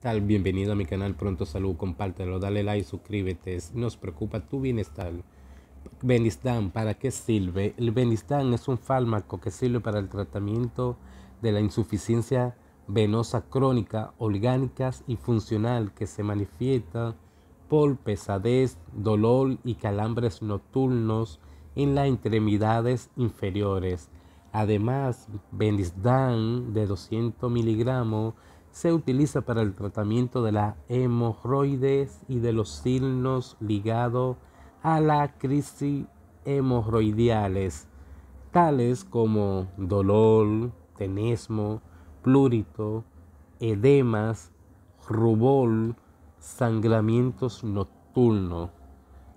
tal? Bienvenido a mi canal Pronto Salud, compártelo, dale like, suscríbete, nos preocupa tu bienestar. Benistán, ¿para qué sirve? El Benistán es un fármaco que sirve para el tratamiento de la insuficiencia venosa crónica, orgánicas y funcional que se manifiesta por pesadez, dolor y calambres nocturnos en las extremidades inferiores. Además, Benistán de 200 miligramos se utiliza para el tratamiento de la hemorroides y de los signos ligados a la crisis hemorroidiales tales como dolor, tenesmo, plurito, edemas, rubor, sangramientos nocturnos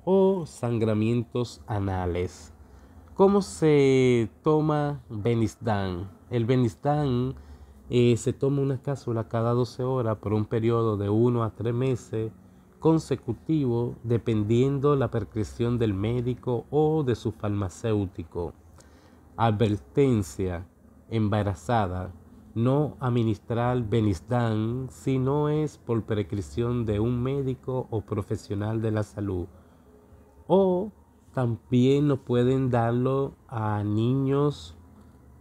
o sangramientos anales. ¿Cómo se toma Benistán? El Benistán eh, se toma una cápsula cada 12 horas por un periodo de 1 a 3 meses consecutivo dependiendo la prescripción del médico o de su farmacéutico. Advertencia, embarazada, no administrar Benistán si no es por prescripción de un médico o profesional de la salud. O también no pueden darlo a niños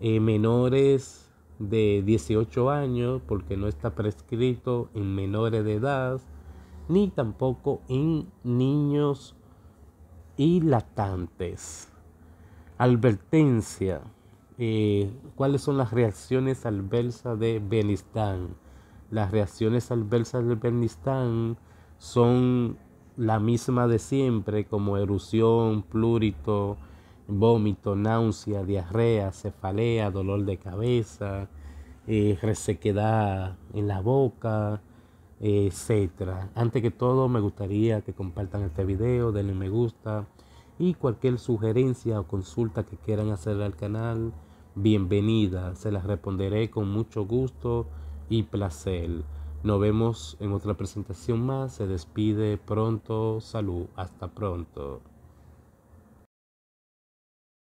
eh, menores de 18 años porque no está prescrito en menores de edad, ni tampoco en niños y latentes Advertencia. Eh, ¿Cuáles son las reacciones adversas de Benistán? Las reacciones adversas de Benistán son la misma de siempre, como erupción, plurito, vómito, náusea, diarrea, cefalea, dolor de cabeza, eh, resequedad en la boca, etc. Eh, etcétera. Antes que todo, me gustaría que compartan este video, denle me gusta y cualquier sugerencia o consulta que quieran hacer al canal, bienvenida. Se las responderé con mucho gusto y placer. Nos vemos en otra presentación más. Se despide pronto. Salud. Hasta pronto.